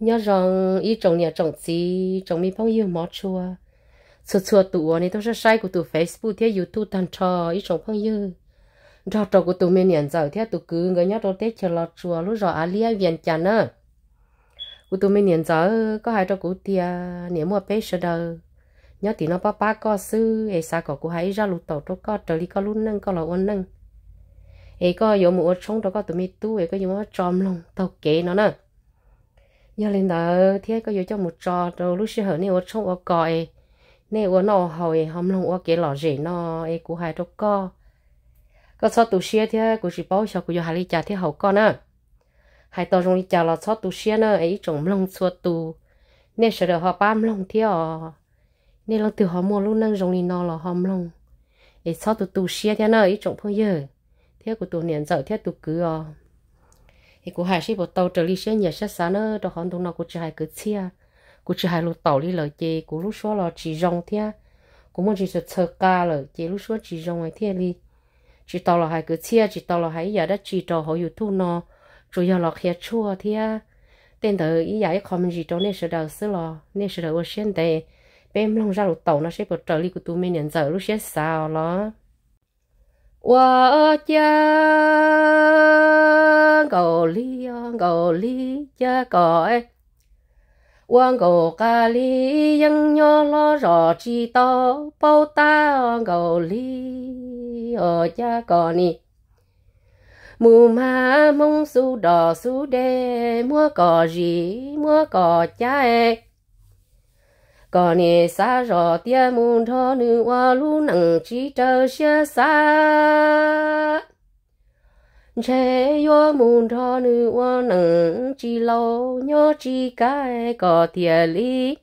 nhớ rằng ý trong nhà trong chị trong mi bao yêu mỏ chua sụt sụt tụ này tôi sẽ sai của tụ facebook thế youtube tan trò ý trong bao nhiêu rồi trong của tụ mình nhận giờ thế tụ cứ người nhớ trò tết chờ lọt chùa lúc rồi alia viện chân nữa của tụ mình nhận giờ có hai trò của tia niệm mua sơ đâu nhớ thì nó ba ba có sư ai sao có của hai ra lụt tàu trâu có trời đi có lún nâng có lò ôn nâng ai có dùng một trống đó có tụi mi tu ai có dùng một tròn lông tàu kế nó nữa giờ lên đó thế có vô cho một trò rồi lúc xưa này ở trong ở còi này ở nó hồi hôm lòng ở cái lò rỉ nọ, ấy của hai đâu co có sao tụ xe thế cũng chỉ bảo sao của hai đi trà thế hậu con à hay tao trong đi trà là sao tụ xe nữa ấy trong lòng xua tu, nên sửa được họ bám lòng thế à nên lòng từ họ mua luôn năng dùng đi nọ là hôm lòng ấy sao tụ tụ xe thế nữa ấy trong phong giờ thế của tụ niệm giờ thế tụ cứ ờ thì cô hai sĩ bộ tàu trở đi sẽ nhà sẽ sáng nữa đó hắn đúng nó cô chỉ hai cứ chia cô chỉ hai lúc tàu đi lời chị cô lúc xóa là chỉ rong thế cô muốn chỉ sợ chờ ca lời chị lúc xóa chỉ rong ấy thế đi chỉ tàu là hai cứ chia chỉ tàu là hai giờ đã chỉ tàu họ yêu thu nó chủ yếu là khía chua thế tên tới ý giải không chỉ đó nên sẽ đầu xứ lo nên sẽ đầu ở trên đây bên lòng ra lúc tàu nó sẽ bật trở đi của tụi mình nhận giờ lúc sẽ sao nó 我家。gầu li gầu li cha cõi quan gầu ca li dân nho lo rõ chi to bao ta gầu li ở cha cõi ni mù ma mông su đỏ su đê mua cỏ gì mua cỏ cha e cỏ nè xa rõ tia muôn thọ nữ hoa lu nặng chi trơ xia xa chế yo mùn cho nữ o nâng chi lâu nhớ chi cái có tiền lý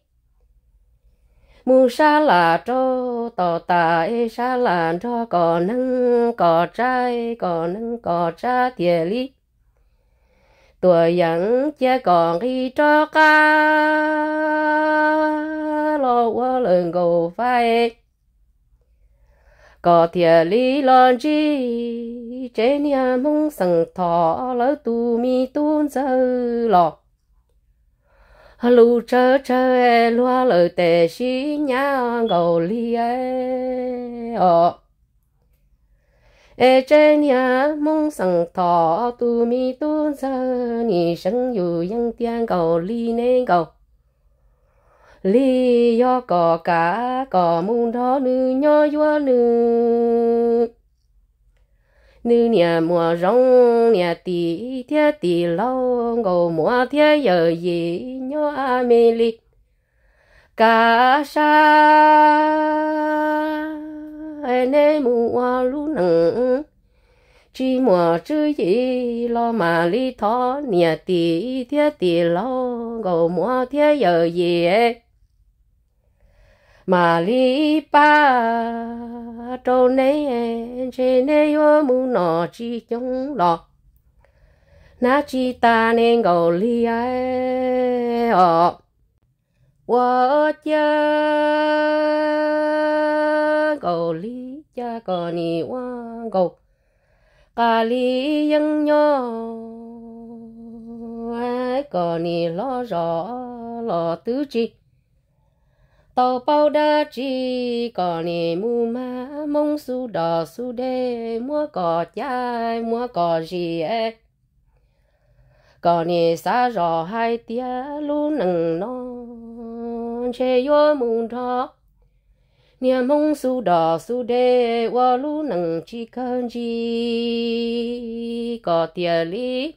mù sa la cho tỏ tà e sa la cho có nâng có trái có nâng có cha tiền lý tuổi vẫn chưa còn khi cho ca lo o lần cầu phải có thể lý lan chi chế nhà mong sẵn thọ lỡ tu mi tuôn dơ lọ lù chơ chơ e lúa lỡ tề xí nhá ngầu li e ọ e chế nhà mong sẵn thọ tu mi tuôn dơ nhị sẵn dù yên tiên ngầu lý nên ngầu li yo cò cá cò mùn thó nữ nho yo nữ nữ nhà mùa rong nhà tì thia tì lâu ngô mùa thia giờ gì nho a mê li cá sa nê mùa lu nặng chỉ mùa chữ gì lo mà li thó nhà tì thia tì lâu ngô mùa thia giờ gì ấy mà li ba cho nấy e, chế nấy yo mu nọ chi chống lọ na chi ta nên gầu li ai ọ e, wo cha gầu li cha còn ni wa gầu cà li ยัง nhỏ ai còn ni lo rõ lo tứ chi tàu bao đa chi có nề mu ma mong su đỏ su đê mua cỏ chai mua cỏ gì ấy có nề xa rõ hai tia lu nằng non chê yo mù thọ nhà mong su đỏ su đê wa lu nằng chi cần chi có tia lý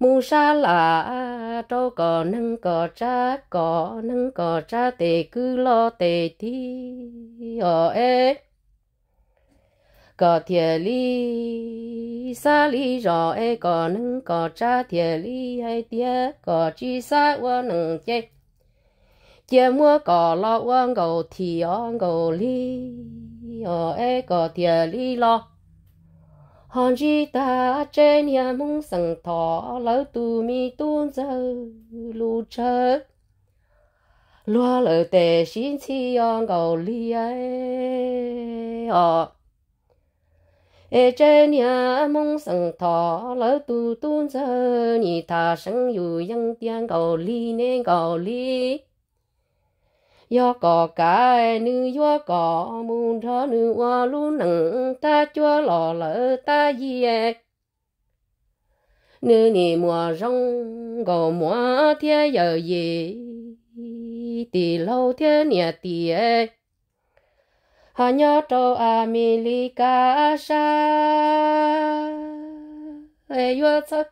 mu sa là cho cò nâng cò cha có nâng có cha tề cứ lo tề thi ở ê có thiề li sa li rõ ê có nâng có cha thiề li hay tía có chi sa qua nâng chê chia mua có lo qua ngầu thì ở ngầu li ở ê có thiề li lo hòn chi ta trên nhà mung sừng thọ lão tu mi tuôn giờ lu chớ lúa lỡ tề xin chi on gầu li ấy ọ ờ. ê trên nhà mong sừng thọ lỡ tu tuôn giờ nhị ta sẵn dù dân tiên gầu li nên gầu li yo có cả nữ yo có muốn thơ nữ o lu nặng ta chúa lò lỡ ta gì e. nữ nì mùa rong gò mùa thế giờ gì tì lâu thế nhà tì e. họ nhớ cho America xa ê yo chắc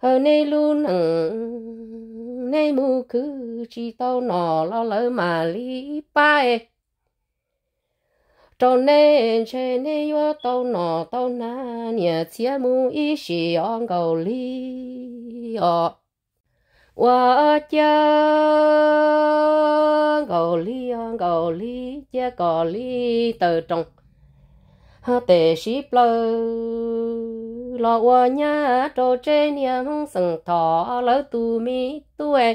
ở nơi lu nặng nê mu cứ chỉ tao nọ lo lỡ mà lý bài cho nên che nê yo tao nọ tao na nhà chia mu ý xì on cầu lý ọ wa cha cầu lý on cầu lý cha cầu lý từ trong ha tề ship lơ lo wa nha trô chê nia hung sừng thọ lỡ tu mi tuệ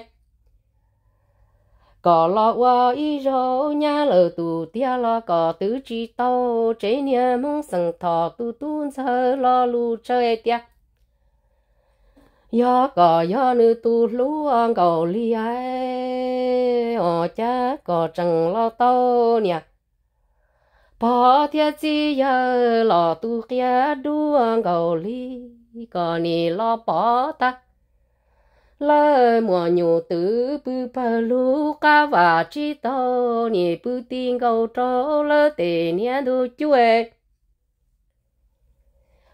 có lo wa y rô nha lỡ tu tia lo có tứ chi tâu chê nia hung sừng thọ tu tu sơ lo lu chơi tia yo có yo nữ tu lu an cầu li ai ô cha có chẳng lo tâu nia bỏ thiệt chi giờ lò tu kia đua gầu ly còn nì lo bỏ ta lơ mùa nhủ tử bư bờ lu ca và chi tô nì bư tin gầu trô lơ tề nia đu chuệ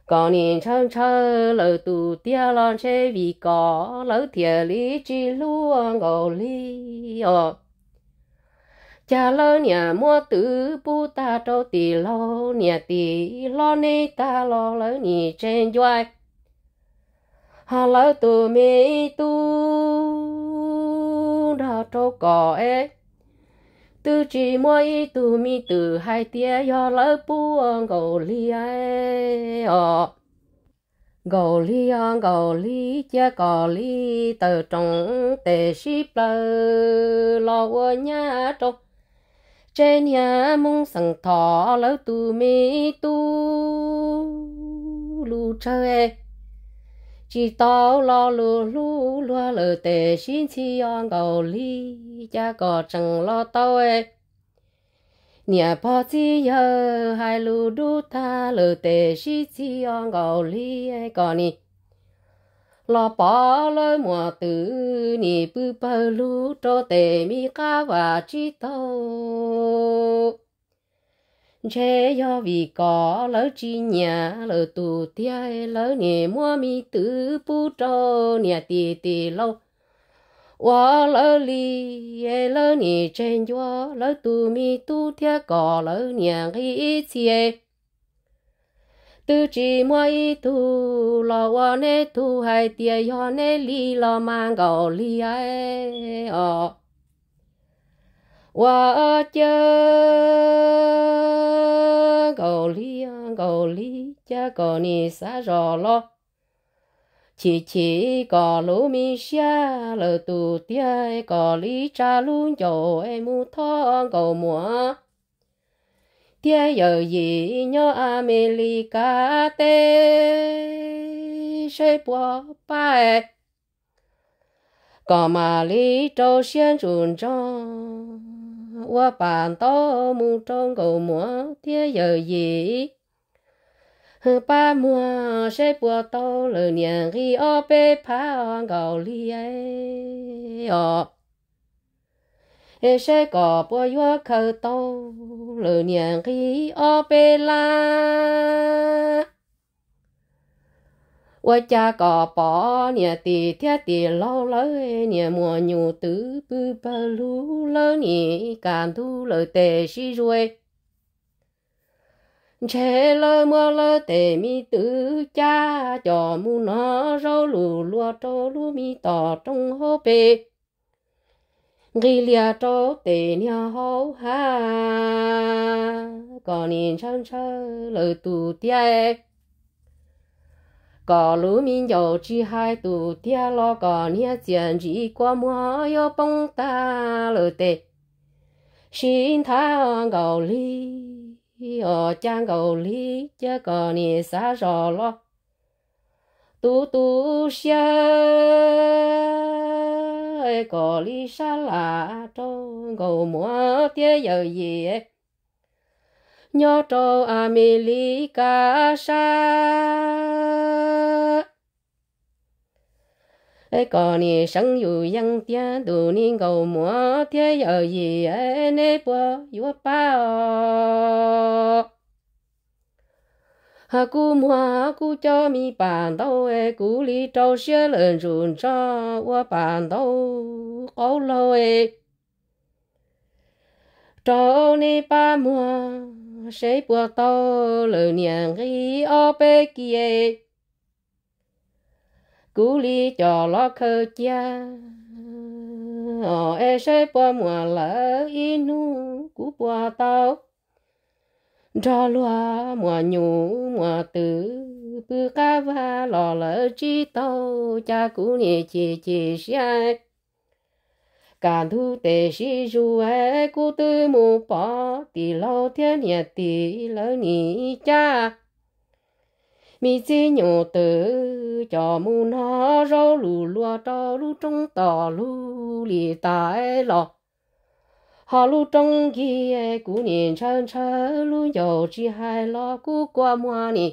còn nì chân chơ lỡ tu tia lon chê vì có lỡ thiệt lý chi lu gầu ly ờ cha lơ nhà mua tử bu ta trâu tì lo nhà tì lo nê ta lo lỡ nhì trên doai hà lỡ tù mê tu đào trâu cỏ ế tư chỉ mua y tù mi từ hai tía yo lỡ bu ông gầu li ế ọ gầu li ông gầu li chia cỏ li tờ trống tề ship lơ lo nhà trâu trên nhà mong sừng thọ lỡ tu mê tu lu chơi e. chỉ tao lo lu lu lo lỡ tệ xin chi ăn gạo ly cha có chẳng lo tao ấy e. nhà bỏ chi giờ hai lu đu ta lỡ tệ xin chi ăn gạo ly ấy còn lo bỏ lỡ mùa tử nì bư bờ lu cho tề mi ca và chi tâu chế do vì có lỡ chi nhà lỡ tù tia lỡ nè mua mi tử bu cho nhà ti ti lâu wa lỡ li ye lỡ nè trên gió lỡ tù mi tu tia có lỡ nhà ghi chia tư chỉ mỗi tu lo wa nè tu hai tia yo nè li lo mang gò li ai ờ wa cha gò li gò li cha gò ni sa rò lo chỉ chỉ có lũ mi xa lỡ tu tia có lý cha luôn cho em mu thong cầu mua tia yo yi nyo America te sẽ bỏ bài có mà lý trâu xiên chuồn cho qua bàn to mu trong cầu múa tia yo yi ba mua sẽ bỏ to lời nhàng khi ở bên phá gạo li ấy hê sẽ có bùa yếu khâu tô lỡ nhàng khi ô bê la 我家个宝，你的爹的老了，你莫牛都不不路了，你干都了得是水。chế lơ mơ lơ tề mi tử cha cho mu nó rau lù lúa trâu lúa mi tỏ trong hô bề nghi lia cho tề nia hô ha còn nhìn chân chơ lời tù tia có lũ mình dầu chi hai tù tia lo có nia tiền chỉ qua mua yo bông ta lỡ tề xin tha gầu ly ở trang gầu ly chứ còn nhìn xa rõ lo tu tu xe quê có lý xa lạ trâu ngầu múa tía giờ gì nhỏ trâu America xa ấy có ni sang yu yang tia du ni ngầu múa tía giờ gì ấy nê bố yu bao ha cu e, e. mua cu cho mi bàn đâu e cu li trâu xe lên rùn cho wa bàn đâu có lâu e trâu ni ba mua xe bùa tàu lỡ niềng ghi ở bê kia cú li cho lo khơ cha ở e xe bùa mua lỡ inu cú bùa tàu cho loa mùa nhũ mùa tử bư cá va lò lỡ chi tàu cha cũ nhị chỉ chỉ xe cả thu tề sĩ du é cú tư mù bỏ tì lâu thiên nhà tì lỡ nhị cha mi chi nhổ tử cho mù nó rau lù lúa cho lù trong tỏ lù lì tại lọ họ lu trong khi cú niên chân chân lu dầu hai lo cú mua nè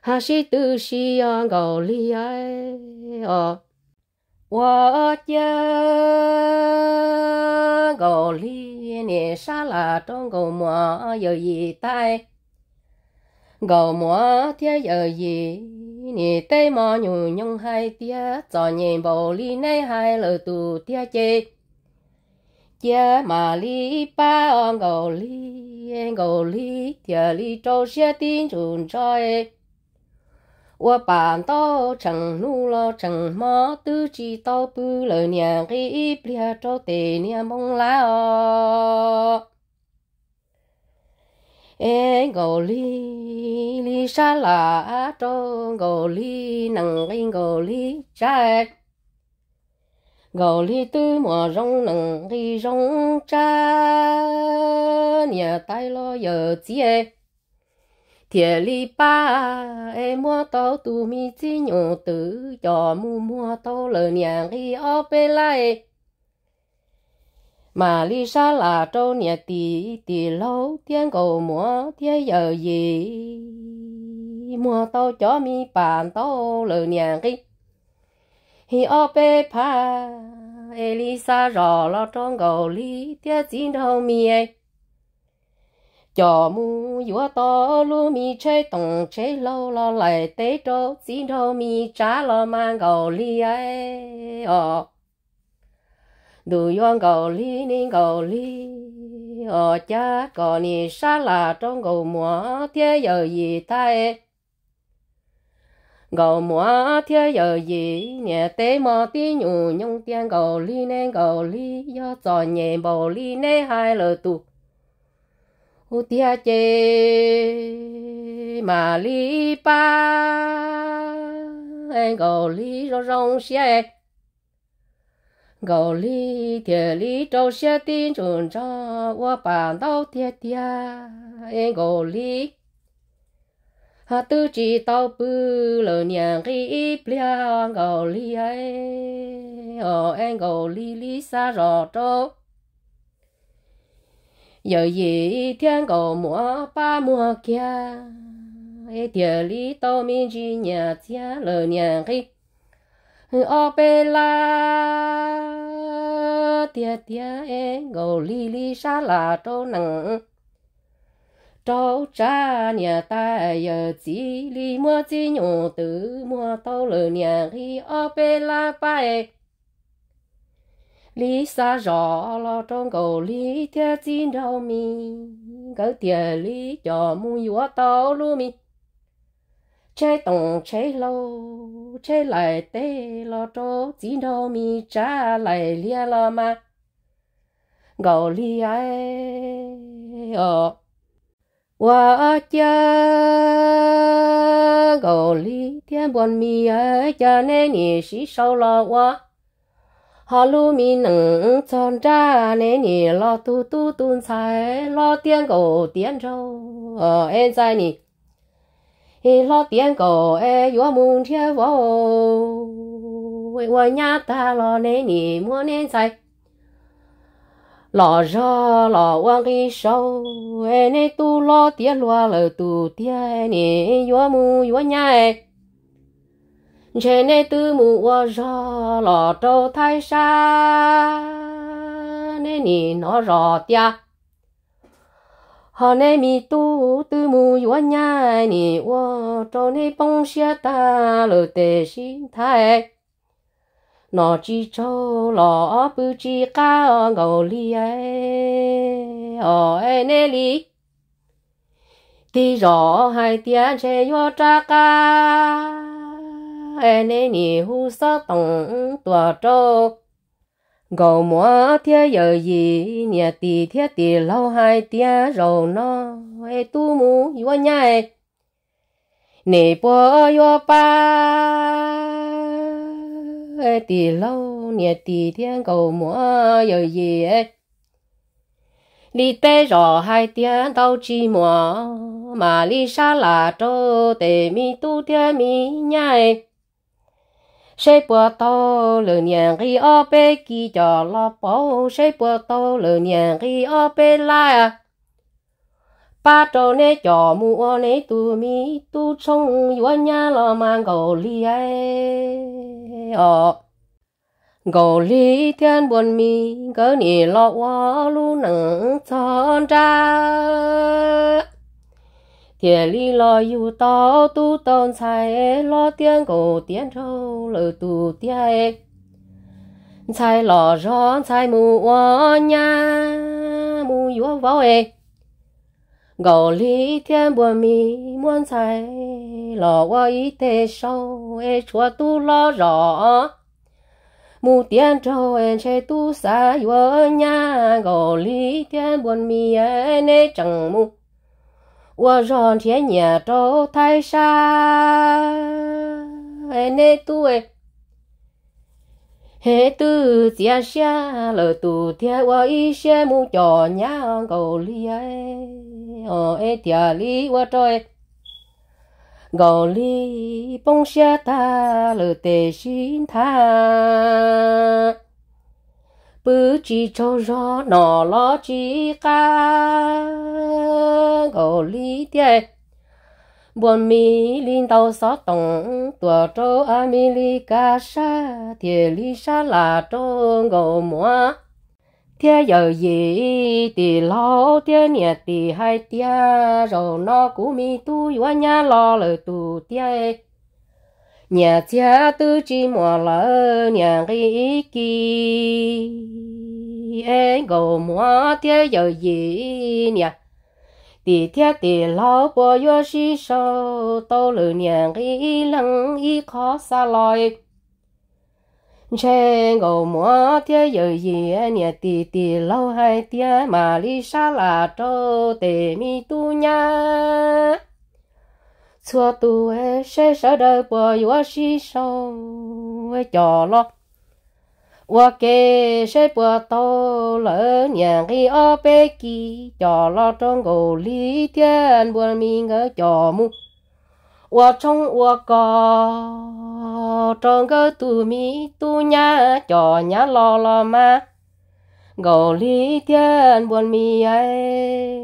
hà sĩ tư sĩ an gầu ai ờ wa cha gầu nè sa là trong gầu mua giờ gì tai gầu mua thế giờ gì nè tây mò nhung hai tia cho nhìn bầu li nay hai lời tia chơi chia mà li ba ông gầu li gầu li thiệt li trâu xe tin chùn chơi 我板到成路了，成么都知道不了，娘个不了着的娘梦来哦。哎，我哩哩啥啦着，我哩能个我哩在。gầu li tư mùa rong nặng đi rong cha nhà tay lo giờ chia thiệt li ba em mua tàu tu mi chi nhổ tử cho mu mua tàu lờ nhà đi ở bên lại mà li sa là trâu nhà tì tì lâu tiếng cầu múa tiếng giờ gì mua tàu cho mi bàn tao lờ nhà đi hi ở bê pa Elisa rõ lo trong gầu lý tia chín đầu mi ấy cho mu yếu to lu mi chơi tông chơi lâu lo lại tế trâu chín đầu mi trả lo mang gầu lý ấy ờ đủ yon gầu lý nên gầu lý ờ cha còn ni sa là trong gầu múa tia giờ gì tai ấy gầu múa thiên giờ gì nhẹ tế mò tí nhủ nhung tiên gầu ly nè gầu ly do trò nhẹ bầu ly nè hai lờ tụ u tia chê mà ly ba gầu ly rong rong xe gầu ly thiệt ly trâu xe tin chuẩn cho qua bàn đâu thiệt tia gầu ly hà tư chỉ tao bư lờ nhàng khi plia ngầu li ấy ở anh ngầu li li xa rõ trâu giờ gì thiên ngầu mùa ba mùa kia ấy địa lý tao mi chỉ nhà cha lờ nhàng khi ở bê la tia tia ấy ngầu li li xa là trâu nặng cháu cha nhà ta giờ chỉ mua chỉ nhổ mua tàu lửa nhà khi ở bên la bay lý xa rõ lo cầu lý theo chín đầu mi cỡ tiền lý mua yếu tàu lu mi chế lâu chế lại tê lo cho chín đầu mi lại lia lo mà gầu lia ấy 我家狗里天半米儿家那年是少了我，哈路米能穿着那年老嘟嘟蹲菜老点狗点着，现在呢，一老点狗哎岳母天我，我伢大老那年莫年在。lò ra lò quang đi sâu em nè tu lo tía loa lờ tu tía em nè yua mu yua nhai trên nè tu mu qua ra lò trâu thay sa nè nè nó rò tía họ nè mi tu tu mu yua nhai nè qua trâu nè bông xia ta lờ tê xin thay nó chỉ cho lọ bự chỉ cao ngầu li ấy ở nơi nè li tí rõ hai tiếng chế yo cha ca ấy e nè nhị hu sa tổng tua trâu gầu múa thiết giờ gì nhà tì thiết tì lâu hai tiếng rồi nó ấy e tu mu yo nhai nè bỏ yo ba thì lâu nhà thì thiên cầu múa rồi gì đi tê rõ hai tiếng tao chi mùa mà đi xa là trô tề mi tu thiên mi nhai sẽ bữa tao lửa nhàng ghi ở bê kì cho lo bao sẽ bữa tao lửa nhàng khi ở bên lại ba trâu nè chó mua nè tu mi tu trông yo nhà lo mang gầu li ai e. ờ gầu li thiên buồn mi gỡ nì lo wa lu nắng chọn ra thiên li lo yu to tu tôn sai e, lo tiếng gầu tiếng trâu lỡ tu tiếng e. sai lo rõ sai mua nhà mua yo vào ấy ngầu lý thiên bùa mi muôn sai lò qua ý tê sâu ê chúa tu lo rõ mù tiên trâu em chê tu xa yô nha ngầu lý thiên bùa mi ê nê chẳng mu. qua ròn thiên nhà trâu thay xa em nê tu ê hệ tư chia xa lỡ tu thia qua y xe mu cho nhá cầu li ai ờ ê thia li qua trời gò li bông xe ta lỡ tề xin tha bứ chỉ cho rõ nọ lo chỉ ca gò li thia buồn mi linh tàu xó tổng tùa trô ca sa thì li sa la trô ngầu mua thế giờ gì thì lo thế nhà thì hai tia rồi nó cũng mi tu quá nhà lo lời tu tia nhà cha tư chi mò lỡ nhà cái kỳ em ngầu mua thế giờ gì nhà 地铁的老伯越是瘦，到了年纪人已靠下来。trên ngầu múa thế giờ gì nhà tì lâu hai tia mà li sa là trâu tề mi tu nha xua tu ấy sẽ đời bờ yếu si sâu ấy chờ lo 我给谁不到了年给二百几，叫老张狗里天不明个叫母，我冲我高张个土米土 nhà 叫 nhà 老老妈，狗里天不明哎，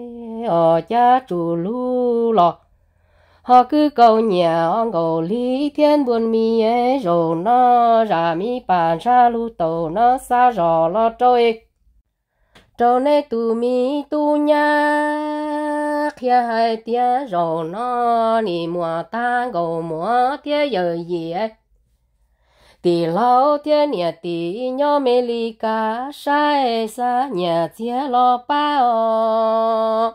我家住路了。họ cứ cầu nhà ngầu lý thiên buồn mi ấy rồi nó ra mi bàn ra lu tổ nó xa rò lo trôi trâu nê tu mi tu nhà kia hai tia rồi nó ni mùa ta ngầu mùa tia giờ gì ấy tì lâu tia nhà tì nhỏ mê li cá sai xa nhà tia lo bao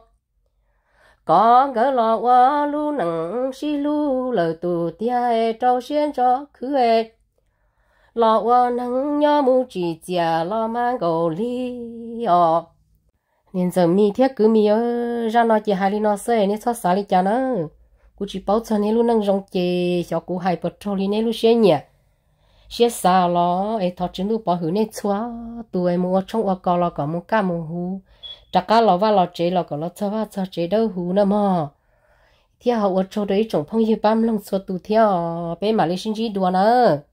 có gỡ lọ qua lu nặng xi lu lờ tù tia e, trâu xiên cho khứ e lọ qua nắng nhó mu chỉ chả lọ mang gầu li ọ nên giờ mi thiết cứ mi ơ ra nó chỉ hai li nó xe nên cho xả li cha nó cú chỉ bảo cho nên lu nâng rong chè cho cú hai bật trâu li nên lu xe nhỉ xe xa lọ e thọ chứng lu bỏ hữu nên xóa tụi em mua trong ô cò lọ có mua cá mua hú chắc cá lò va lò chế lò có lò cho va cho chế đâu hú nữa mà thì họ ở chỗ đấy trồng phong như bám lông xua tù theo bé mà lấy sinh chi đùa nè